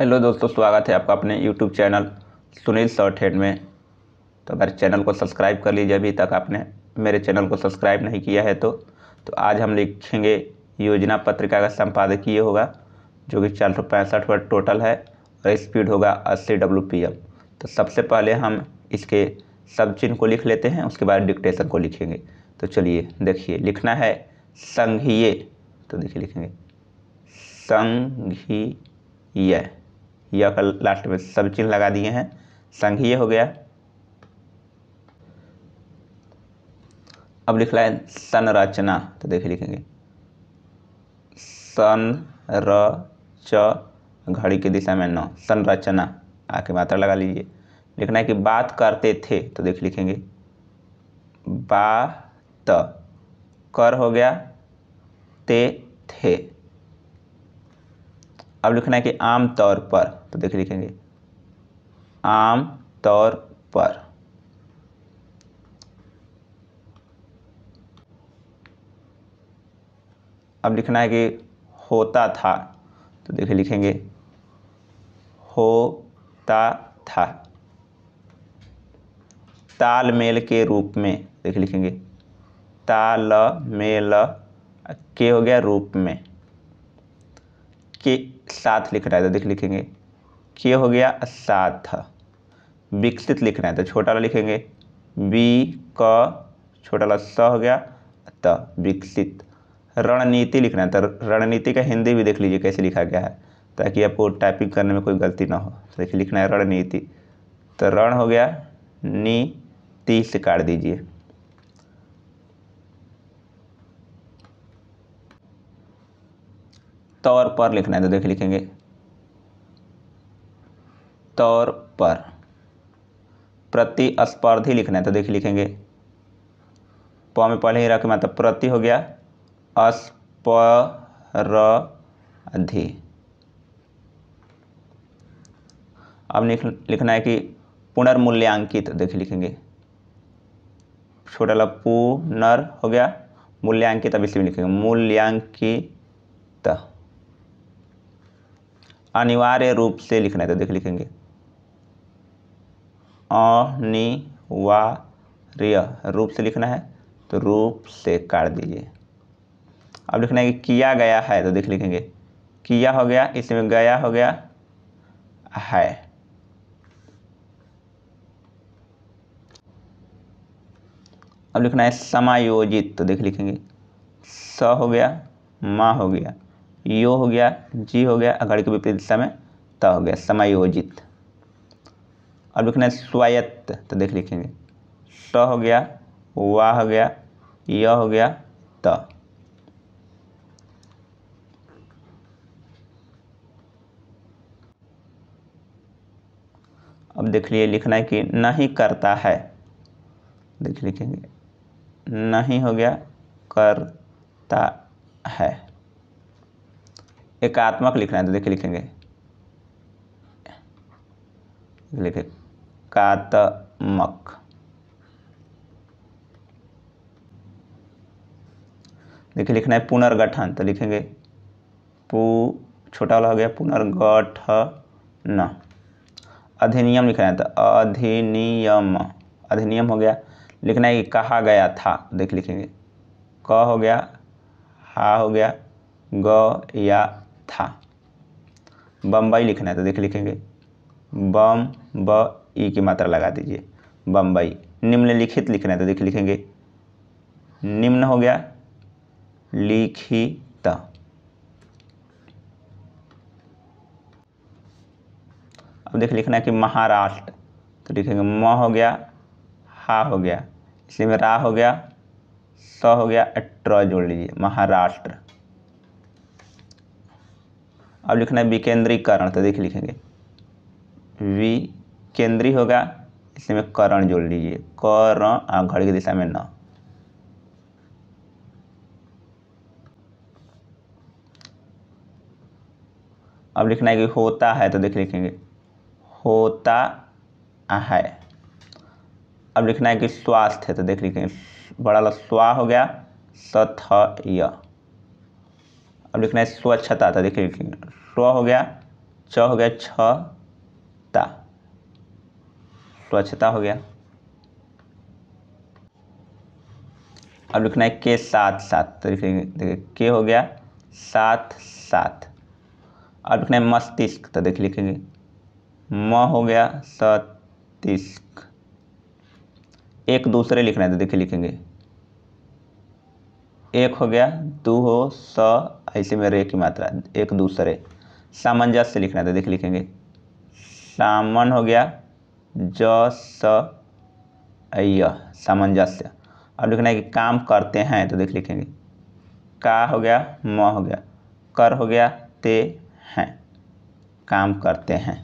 hello दोस्तों स्वागत है आपका अपने YouTube channel Sunil short head में तो मेरे चैनल को सब्सक्राइब कर लीजिए अभी तक आपने मेरे चैनल को सब्सक्राइब नहीं किया है तो तो आज हम लिखेंगे योजना पत्रिका का संपादकीय होगा जो कि चार सौ पैंसठ वर्ड टोटल है और स्पीड होगा अस्सी डब्ल्यू पी एम तो सबसे पहले हम इसके सब चिन्ह को लिख लेते हैं उसके बाद डिक्टेशन को लिखेंगे तो चलिए देखिए लिखना है संघीय तो देखिए लिखेंगे संघीय या लास्ट में सब चिन्ह लगा दिए हैं संघीय हो गया अब लिख लाए है संरचना तो देखिए लिखेंगे सन र च घड़ी की दिशा में नौ संरचना आके मात्रा लगा लीजिए लिखना है कि बात करते थे तो देख लिखेंगे बा त कर हो गया ते थे अब लिखना है कि आम तौर पर तो देख लिखेंगे आम तौर पर अब लिखना है कि होता था तो देखिए लिखेंगे होता था तालमेल के रूप में देखिए लिखेंगे ताल मेल के हो गया रूप में के साथ लिख रहा है तो देख लिखेंगे ये हो गया साथ विकसित लिखना है तो छोटा वाला लिखेंगे बी क छोटा वाला स हो गया त विकसित रणनीति लिखना है तो रणनीति का हिंदी भी देख लीजिए कैसे लिखा गया है ताकि आपको टाइपिंग करने में कोई गलती ना हो तो देखिए लिखना है रणनीति तो रण हो गया नी ती से काट दीजिए तौर पर लिखना है तो देखिए लिखेंगे तौर पर प्रतिस्पर्धी लिखना है तो देखिए लिखेंगे प में पहले ही मैं तो प्रति हो गया अस्पर्धी अब लिख लिखना है कि पुनर्मूल्यांकित देखिए लिखेंगे छोटा ला पुनर हो गया मूल्यांकित अब इसलिए लिखेंगे मूल्यांकित अनिवार्य रूप से लिखना है तो देख लिखेंगे अनिवार्य रूप से लिखना है तो रूप से काट दीजिए अब लिखना है कि किया गया है तो देख लिखेंगे किया हो गया इसमें गया हो गया है अब लिखना है समायोजित तो देख लिखेंगे स हो गया माँ हो गया यो हो गया जी हो गया अगर के विपरीत दिशा में त हो गया समायोजित अब लिखना है स्वायत्त तो देख लिखेंगे ट हो गया वाह हो गया य हो गया त अब देख लिए लिखना है कि नहीं करता है देख लिखेंगे नहीं हो गया करता है एकात्मक लिखना है तो देख लिखेंगे लिखे कात्मक देखिए लिखना है पुनर्गठन तो लिखेंगे पु छोटा वाला हो गया पुनर्गठन अधिनियम लिखना है तो अधिनियम अधिनियम हो गया लिखना है कि कहा गया था देख लिखेंगे क हो गया हा हो गया ग या था बम्बई लिखना है तो देख लिखेंगे बम ब ई e की मात्रा लगा दीजिए बम्बई निम्नलिखित लिखना है तो देख लिखेंगे निम्न हो गया लिखित अब देख लिखना है कि महाराष्ट्र तो लिखेंगे म हो गया हा हो गया इसलिए में रा हो गया स हो गया अट्र जोड़ लीजिए महाराष्ट्र अब लिखना है विकेंद्रीकरण तो देख लिखेंगे वी केंद्रीय होगा इसलिए मैं करण जोड़ लीजिए कर और घड़ी की दिशा में न अब लिखना है कि होता है तो देख लिखेंगे होता है अब लिखना है कि स्वास्थ्य है तो देख लिखेंगे बड़ा ला स्वा हो गया सथय अब लिखना है स्वच्छता तो देख लिखेंगे स्व हो गया छ हो गया छता स्वच्छता हो गया अब लिखना है के साथ साथ तो लिखेंगे देखिए के हो गया साथ साथ अब लिखना है मस्तिष्क तो देखिए लिखेंगे म हो गया सतिष्क एक दूसरे लिखना है तो देखिए लिखेंगे एक हो गया दो हो स ऐसे में रे की मात्रा एक दूसरे सामंजस्य लिखना है तो देखिए लिखेंगे सामन हो गया अय सामंजस्य अब लिखना है कि काम करते हैं तो देख लिखेंगे का हो गया म हो गया कर हो गया ते हैं काम करते हैं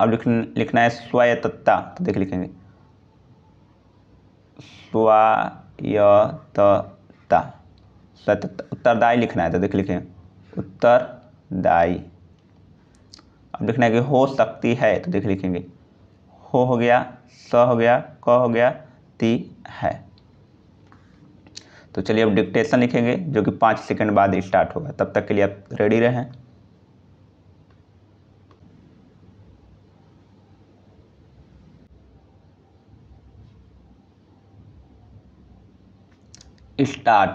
अब लिख लिखना है स्वायत्तता तो देख लिखेंगे स्वायत्तता स्वायत्तता उत्तरदायी लिखना है तो देख लिखेंगे उत्तरदायी अब लिखना है कि हो सकती है तो देख लिखेंगे हो हो गया स हो गया क हो गया ती है तो चलिए अब डिक्टेशन लिखेंगे जो कि पाँच सेकंड बाद स्टार्ट होगा तब तक के लिए आप रेडी रहें स्टार्ट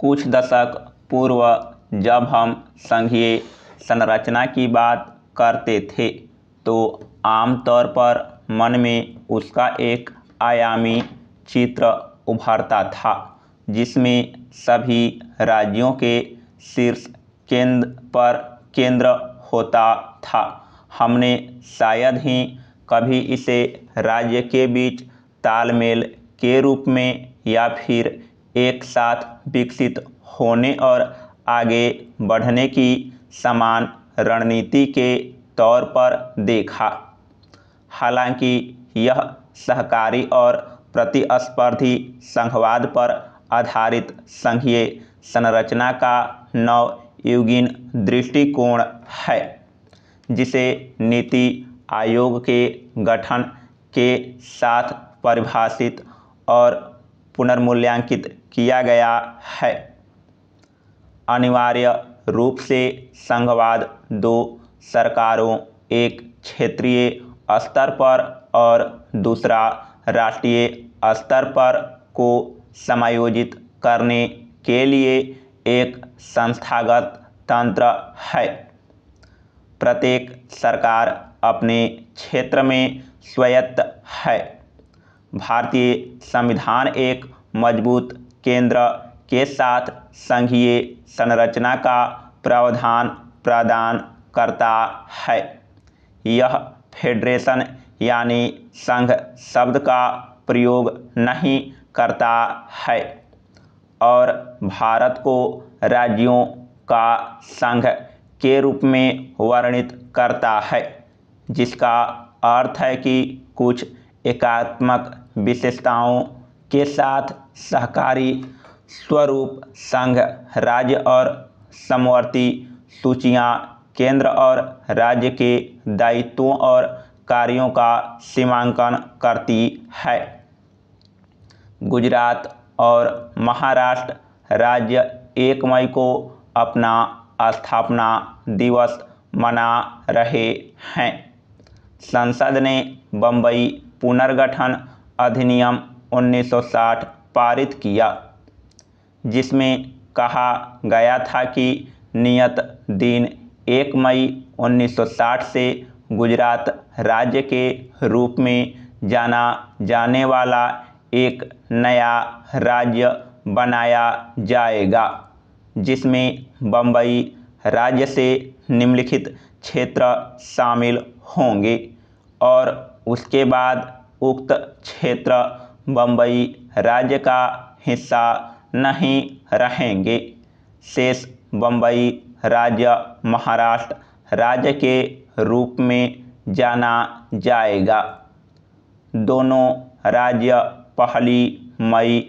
कुछ दशक पूर्व जब हम संघीय संरचना की बात करते थे तो आमतौर पर मन में उसका एक आयामी चित्र उभरता था जिसमें सभी राज्यों के शीर्ष केंद्र पर केंद्र होता था हमने शायद ही कभी इसे राज्य के बीच तालमेल के रूप में या फिर एक साथ विकसित होने और आगे बढ़ने की समान रणनीति के तौर पर देखा हालांकि यह सहकारी और प्रतिस्पर्धी संघवाद पर आधारित संघीय संरचना का नवयुगीन दृष्टिकोण है जिसे नीति आयोग के गठन के साथ परिभाषित और पुनर्मूल्यांकित किया गया है अनिवार्य रूप से संघवाद दो सरकारों एक क्षेत्रीय स्तर पर और दूसरा राष्ट्रीय स्तर पर को समायोजित करने के लिए एक संस्थागत तंत्र है प्रत्येक सरकार अपने क्षेत्र में स्वायत्त है भारतीय संविधान एक मजबूत केंद्र के साथ संघीय संरचना का प्रावधान प्रदान करता है यह फेडरेशन यानी संघ शब्द का प्रयोग नहीं करता है और भारत को राज्यों का संघ के रूप में वर्णित करता है जिसका अर्थ है कि कुछ एकात्मक विशेषताओं के साथ सहकारी स्वरूप संघ राज्य और समवर्ती सूचियाँ केंद्र और राज्य के दायित्वों और कार्यों का सीमांकन करती है गुजरात और महाराष्ट्र राज्य एक मई को अपना स्थापना दिवस मना रहे हैं संसद ने बम्बई पुनर्गठन अधिनियम 1960 पारित किया जिसमें कहा गया था कि नियत दिन एक मई 1960 से गुजरात राज्य के रूप में जाना जाने वाला एक नया राज्य बनाया जाएगा जिसमें बम्बई राज्य से निम्नलिखित क्षेत्र शामिल होंगे और उसके बाद उक्त क्षेत्र बम्बई राज्य का हिस्सा नहीं रहेंगे शेष बम्बई राज्य महाराष्ट्र राज्य के रूप में जाना जाएगा दोनों राज्य पहली मई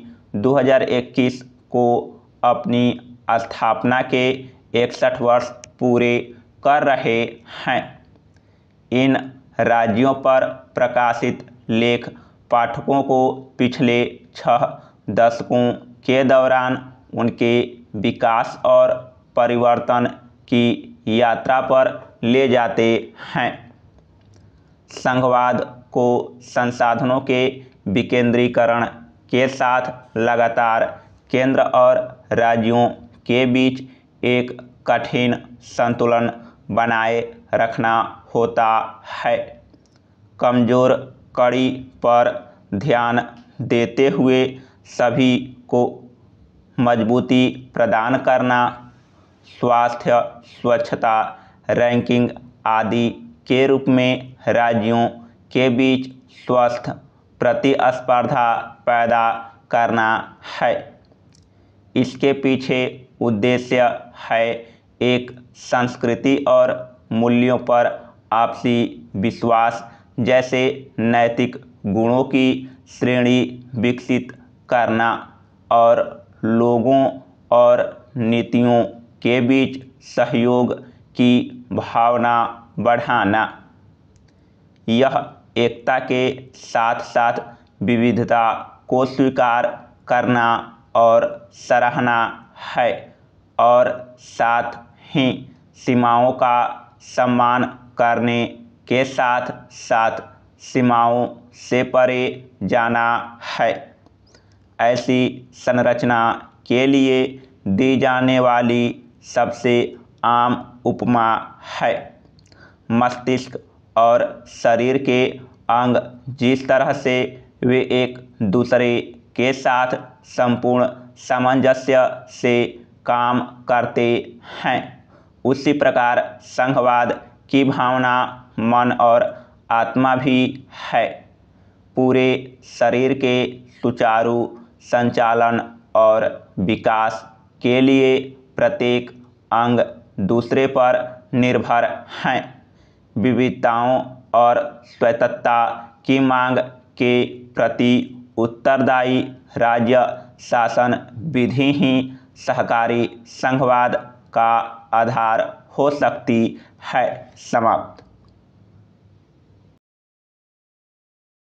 2021 को अपनी स्थापना के इकसठ वर्ष पूरे कर रहे हैं इन राज्यों पर प्रकाशित लेख पाठकों को पिछले छह दशकों के दौरान उनके विकास और परिवर्तन की यात्रा पर ले जाते हैं संघवाद को संसाधनों के विकेंद्रीकरण के साथ लगातार केंद्र और राज्यों के बीच एक कठिन संतुलन बनाए रखना होता है कमज़ोर कड़ी पर ध्यान देते हुए सभी को मजबूती प्रदान करना स्वास्थ्य स्वच्छता रैंकिंग आदि के रूप में राज्यों के बीच स्वस्थ प्रतिस्पर्धा पैदा करना है इसके पीछे उद्देश्य है एक संस्कृति और मूल्यों पर आपसी विश्वास जैसे नैतिक गुणों की श्रेणी विकसित करना और लोगों और नीतियों के बीच सहयोग की भावना बढ़ाना यह एकता के साथ साथ विविधता को स्वीकार करना और सराहना है और साथ ही सीमाओं का सम्मान करने के साथ साथ सीमाओं से परे जाना है ऐसी संरचना के लिए दी जाने वाली सबसे आम उपमा है मस्तिष्क और शरीर के अंग जिस तरह से वे एक दूसरे के साथ संपूर्ण सामंजस्य से काम करते हैं उसी प्रकार संघवाद की भावना मन और आत्मा भी है पूरे शरीर के सुचारू संचालन और विकास के लिए प्रत्येक अंग दूसरे पर निर्भर हैं विविधताओं और स्वतंत्रता की मांग के प्रति उत्तरदायी राज्य शासन विधि ही सहकारी संघवाद का आधार हो सकती है समाप्त